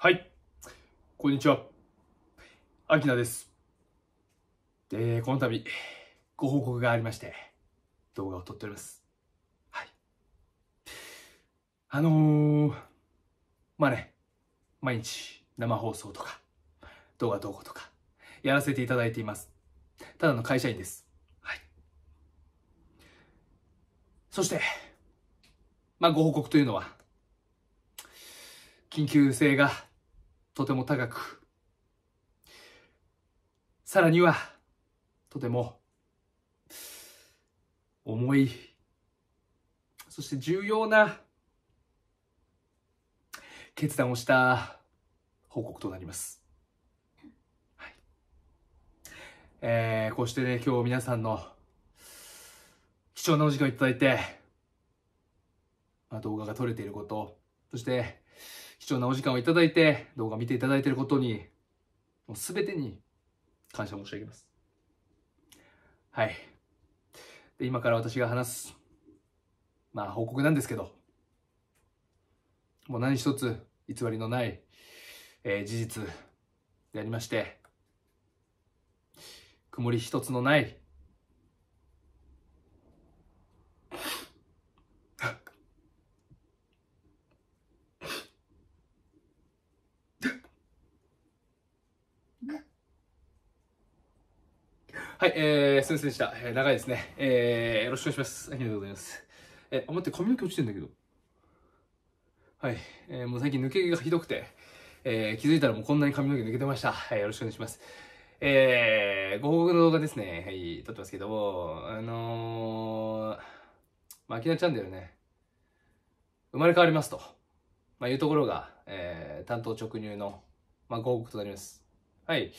はい。こんにちは。アキナです。で、この度、ご報告がありまして、動画を撮っております。はい。あのー、まあね、毎日生放送とか、動画投稿とか、やらせていただいています。ただの会社員です。はい。そして、まあ、ご報告というのは、緊急性がとても高く、さらには、とても、重い、そして重要な決断をした報告となります。はい、えー、こうしてね、今日皆さんの貴重なお時間をいただいて、まあ、動画が撮れていること、そして、貴重なお時間をいただいて、動画を見ていただいていることに、もう全てに感謝申し上げます。はい。で、今から私が話す、まあ報告なんですけど、もう何一つ偽りのない、えー、事実でありまして、曇り一つのないはい、えー、すみませんでした。えー、長いですね。えー、よろしくお願いします。ありがとうございます。えー、あ、待って、髪の毛落ちてんだけど。はい、えー、もう最近抜け毛がひどくて、えー、気づいたらもうこんなに髪の毛抜けてました。はい、よろしくお願いします。えー、ご報告の動画ですね。はい、撮ってますけども、あのー、まあ、きなチャンネルね、生まれ変わりますと、まあ、いうところが、えー、担当直入の、まあ、ご報告となります。はい。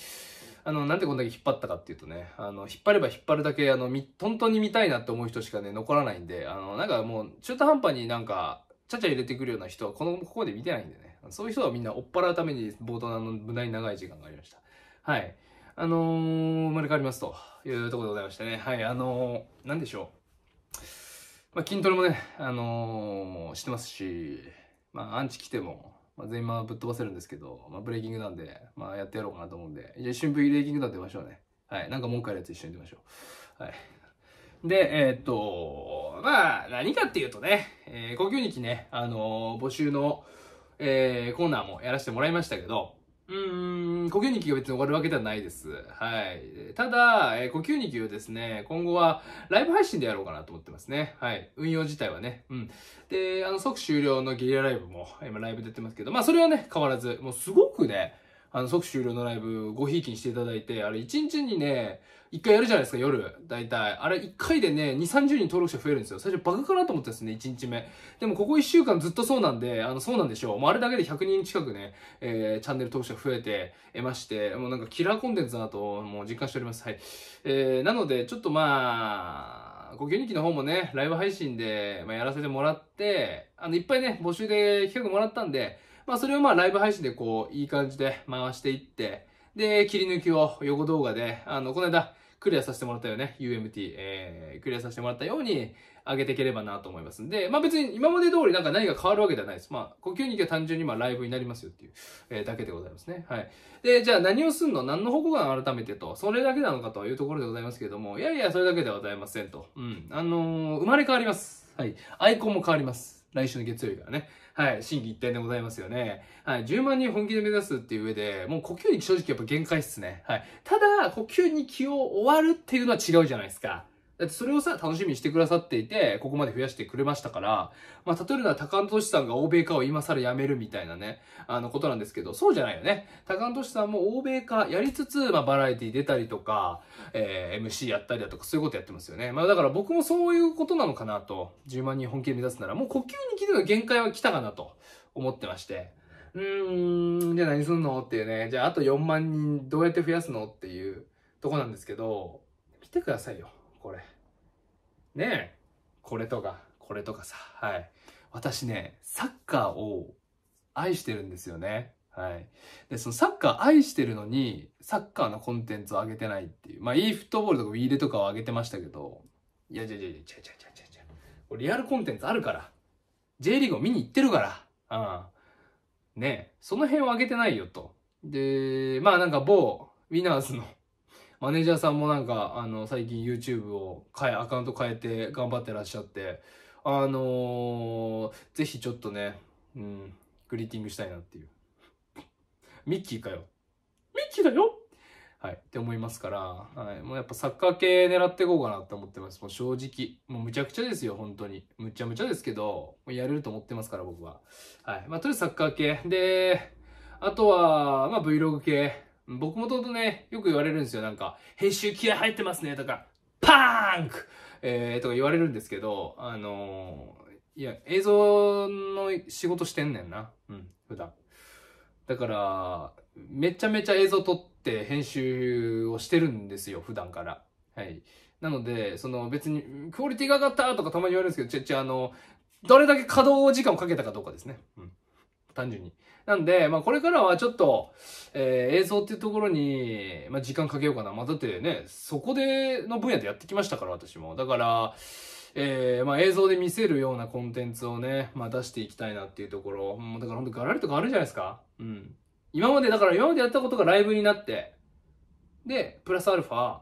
あの、なんでこんだけ引っ張ったかっていうとね、あの、引っ張れば引っ張るだけ、あの、み、本当に見たいなって思う人しかね、残らないんで、あの、なんかもう、中途半端になんか、ちゃちゃ入れてくるような人は、この、ここで見てないんでね。そういう人はみんな追っ払うために、冒頭の無駄に長い時間がありました。はい。あのー、生まれ変わりますというところでございましてね。はい、あのー、なんでしょう。まあ、筋トレもね、あのー、してますし、まあ、アンチ来ても、まあ、全員まぶっ飛ばせるんですけど、まあ、ブレイキングなんで、まあ、やってやろうかなと思うんで、じゃあ一瞬ブレイキングなんて出ましょうね。はい。なんか文句あるやつ一緒に出ましょう。はい。で、えー、っと、まあ、何かっていうとね、えー、呼吸日記ね、あのー、募集の、えー、コーナーもやらせてもらいましたけど、うーん、呼吸日が別に終わるわけではないです。はい。ただ、えー、呼吸日をですね、今後はライブ配信でやろうかなと思ってますね。はい。運用自体はね。うん。で、あの、即終了のゲリラライブも、今ライブ出てますけど、まあそれはね、変わらず、もうすごくね、あの、即終了のライブ、ごひいきにしていただいて、あれ、一日にね、一回やるじゃないですか、夜。大体。あれ、一回でね、二、三十人登録者増えるんですよ。最初、バグかなと思ったんですね、一日目。でも、ここ一週間ずっとそうなんで、あの、そうなんでしょう。もう、あれだけで100人近くね、えー、チャンネル登録者増えて、えまして、もうなんか、キラーコンテンツだなと、もう実感しております。はい。えー、なので、ちょっとまあ、ご元気の方もね、ライブ配信で、まあ、やらせてもらって、あの、いっぱいね、募集で企画もらったんで、まあ、それをまあ、ライブ配信でこう、いい感じで回していって、で、切り抜きを横動画で、あの、この間、クリアさせてもらったよね。UMT、えー、クリアさせてもらったように上げていければなと思いますんで、まあ別に今まで通りなんか何か変わるわけではないです。まあ、呼吸肉は単純にまあライブになりますよっていう、えー、だけでございますね。はい。で、じゃあ何をすんの何の方向が改めてと、それだけなのかというところでございますけれども、いやいや、それだけではございませんと。うん。あのー、生まれ変わります。はい。アイコンも変わります。来週の月曜日からね。はい、心機一転でございますよね。はい、10万人本気で目指すっていう上で、もう呼吸に正直やっぱ限界っすね。はい。ただ、呼吸に気を終わるっていうのは違うじゃないですか。だってそれをさ、楽しみにしてくださっていて、ここまで増やしてくれましたから、まあ、例えるのは高野俊さんが欧米化を今更やめるみたいなね、あのことなんですけど、そうじゃないよね。高野俊さんも欧米化やりつつ、まあ、バラエティ出たりとか、えー、MC やったりだとか、そういうことやってますよね。まあ、だから僕もそういうことなのかなと、10万人本気で目指すなら、もう呼吸に来るの限界は来たかなと思ってまして。うーん、じゃあ何すんのっていうね、じゃああと4万人どうやって増やすのっていうとこなんですけど、見てくださいよ。これ。ねえ。これとか、これとかさ。はい。私ね、サッカーを愛してるんですよね。はい。で、そのサッカー愛してるのに、サッカーのコンテンツを上げてないっていう。まあ、e フットボールとかウィーでとかを上げてましたけど、いや、いやいやいやいやいやいやこれリアルコンテンツあるから。J リーグを見に行ってるから。うん。ねその辺を上げてないよと。で、まあなんか某、ウィナーズのマネージャーさんもなんか、あの、最近 YouTube を変え、アカウント変えて頑張ってらっしゃって、あのー、ぜひちょっとね、うん、グリーティングしたいなっていう。ミッキーかよ。ミッキーだよはい、って思いますから、はい、もうやっぱサッカー系狙っていこうかなって思ってます。もう正直。もうむちゃくちゃですよ、本当に。むちゃむちゃですけど、もうやれると思ってますから、僕は。はい。まあ、とりあえずサッカー系。で、あとは、まあ、Vlog 系。僕もともとね、よく言われるんですよ。なんか、編集気合入ってますねとか、パーンクえー、とか言われるんですけど、あのー、いや、映像の仕事してんねんな。うん、普段。だから、めちゃめちゃ映像撮って編集をしてるんですよ、普段から。はい。なので、その別に、クオリティが上がったとかたまに言われるんですけど、ちょ、ちょ、あの、どれだけ稼働時間をかけたかどうかですね。うん。単純に。なんで、まあこれからはちょっと、えー、映像っていうところに、まあ時間かけようかな。まあだってね、そこでの分野でやってきましたから、私も。だから、えー、まあ映像で見せるようなコンテンツをね、まあ出していきたいなっていうところ。もうだからほんとガラリと変わるじゃないですか。うん。今まで、だから今までやったことがライブになって、で、プラスアルファ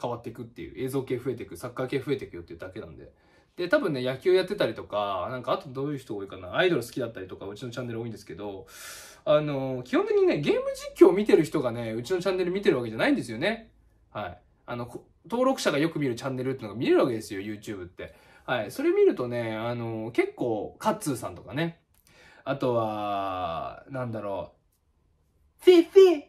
変わっていくっていう、映像系増えていく、サッカー系増えていくよっていうだけなんで。で、多分ね、野球やってたりとか、なんかあとどういう人多いかな、アイドル好きだったりとか、うちのチャンネル多いんですけど、あの、基本的にね、ゲーム実況を見てる人がね、うちのチャンネル見てるわけじゃないんですよね。はい。あの、登録者がよく見るチャンネルっていうのが見れるわけですよ、YouTube って。はい。それ見るとね、あの、結構、カッツーさんとかね。あとは、なんだろう。フィフィ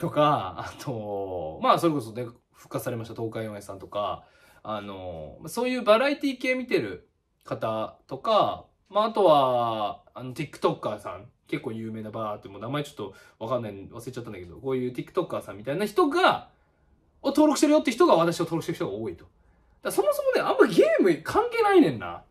とか、あと、まあ、それこそね、復活されました、東海オンエさんとか、あの、そういうバラエティ系見てる方とか、まあ、あとは、あの、TikToker さん、結構有名なバーって、もう名前ちょっとわかんない、忘れちゃったんだけど、こういう TikToker さんみたいな人が、を登録してるよって人が私を登録してる人が多いと。だそもそもね、あんまゲーム関係ないねんな。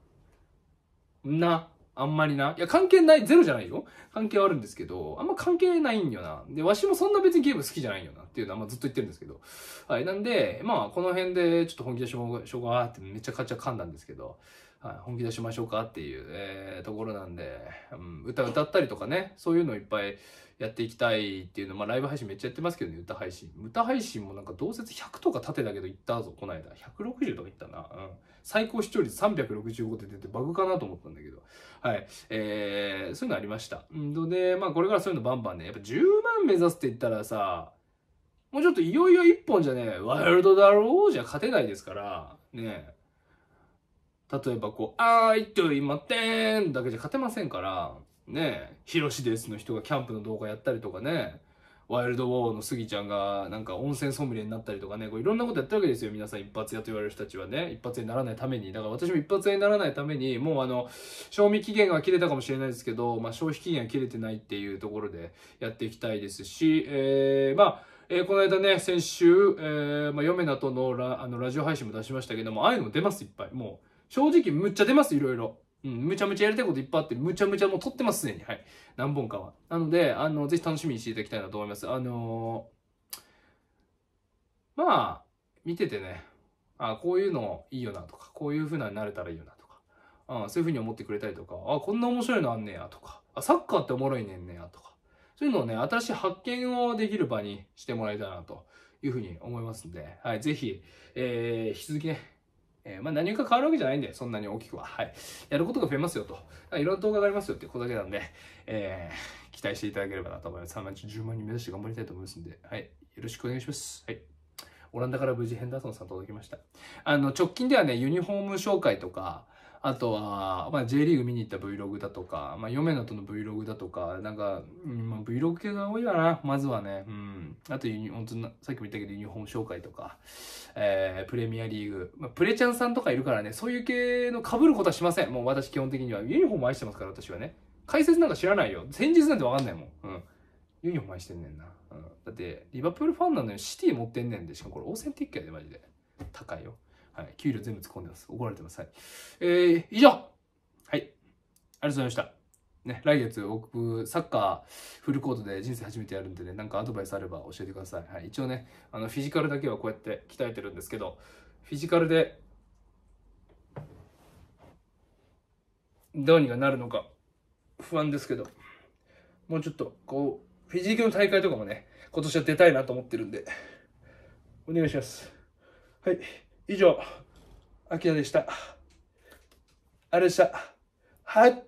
な。あんまりな。いや、関係ない、ゼロじゃないよ。関係はあるんですけど、あんま関係ないんよな。で、わしもそんな別にゲーム好きじゃないんよなっていうのは、まあ、ずっと言ってるんですけど。はい。なんで、まあ、この辺でちょっと本気でしょうが、しょうがってめっちゃっちゃ噛んだんですけど、はい、本気出しましょうかっていう、えー、ところなんで、うん、歌歌ったりとかね、そういうのいっぱいやっていきたいっていうの、まあライブ配信めっちゃやってますけどね、歌配信。歌配信もなんかうせ100とか縦だけど行ったぞ、こないだ。160とか行ったな。うん。最高視聴率365で出てバグかなと思ったんだけど。はい。えー、そういうのありました。うんで、まあこれからそういうのバンバンね、やっぱ10万目指すって言ったらさ、もうちょっといよいよ1本じゃね、ワイルドだろうじゃ勝てないですから、ねえ。例えばこう、あーいといまてんだけじゃ勝てませんから、ねえ、ヒロシですの人がキャンプの動画やったりとかね、ワイルドウォーのスギちゃんがなんか温泉ソムリエになったりとかね、こういろんなことやったわけですよ。皆さん一発屋と言われる人たちはね、一発屋にならないために。だから私も一発屋にならないために、もうあの、賞味期限が切れたかもしれないですけど、まあ消費期限が切れてないっていうところでやっていきたいですし、えー、まあ、えー、この間ね、先週、えー、まあ、ヨメナとのラあのラジオ配信も出しましたけども、ああいうのも出ます、いっぱい。もう。正直むっちゃ出ます、いろいろ。うん、むちゃむちゃやりたいこといっぱいあって、むちゃむちゃもう撮ってます、すでに。はい。何本かは。なので、あの、ぜひ楽しみにしていただきたいなと思います。あのー、まあ、見ててね、あこういうのいいよなとか、こういう風なになれたらいいよなとか、あそういう風に思ってくれたりとか、あ、こんな面白いのあんねやとか、あ、サッカーっておもろいねんねやとか、そういうのをね、新しい発見をできる場にしてもらいたいなというふうに思いますんで、はい、ぜひ、えー、引き続きね、えー、まあ何か変わるわけじゃないんで、そんなに大きくは。はい。やることが増えますよと。いろんな動画がありますよってことだけなんで、えー、期待していただければなと思います。3万10万人目指して頑張りたいと思いますんで、はい。よろしくお願いします。はい。オランダから無事ヘンダーソンさん届きました。あの、直近ではね、ユニフォーム紹介とか、あとは、まあ、J リーグ見に行った Vlog だとか、まあ、嫁のとの Vlog だとか、なんか、うんまあ、Vlog 系が多いかな、まずはね。うん。あとユニ、本当さっきも言ったけど、ユニフォーム紹介とか、えー、プレミアリーグ、まあ、プレちゃんさんとかいるからね、そういう系の被ることはしません。もう私、基本的には。ユニフォーム愛してますから、私はね。解説なんか知らないよ。先日なんてわかんないもん。うん。ユニフォーム愛してんねんな。うん。だって、リバプールファンなのにシティ持ってんねんで、しかもこれオーセンティックやで、マジで。高いよ。はい。給料全部突っ込んでます。怒られてます。はい。えー、以上はい。ありがとうございました。ね、来月僕、サッカーフルコートで人生初めてやるんでね、なんかアドバイスあれば教えてください。はい。一応ね、あの、フィジカルだけはこうやって鍛えてるんですけど、フィジカルで、どうにかなるのか、不安ですけど、もうちょっと、こう、フィジークの大会とかもね、今年は出たいなと思ってるんで、お願いします。はい。以上、アキラでした。あれでした。はい。